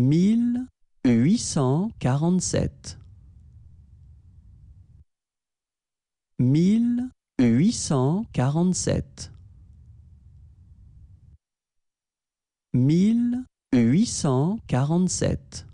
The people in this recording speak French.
mille huit cent quarante-sept mille huit cent quarante-sept mille huit cent quarante-sept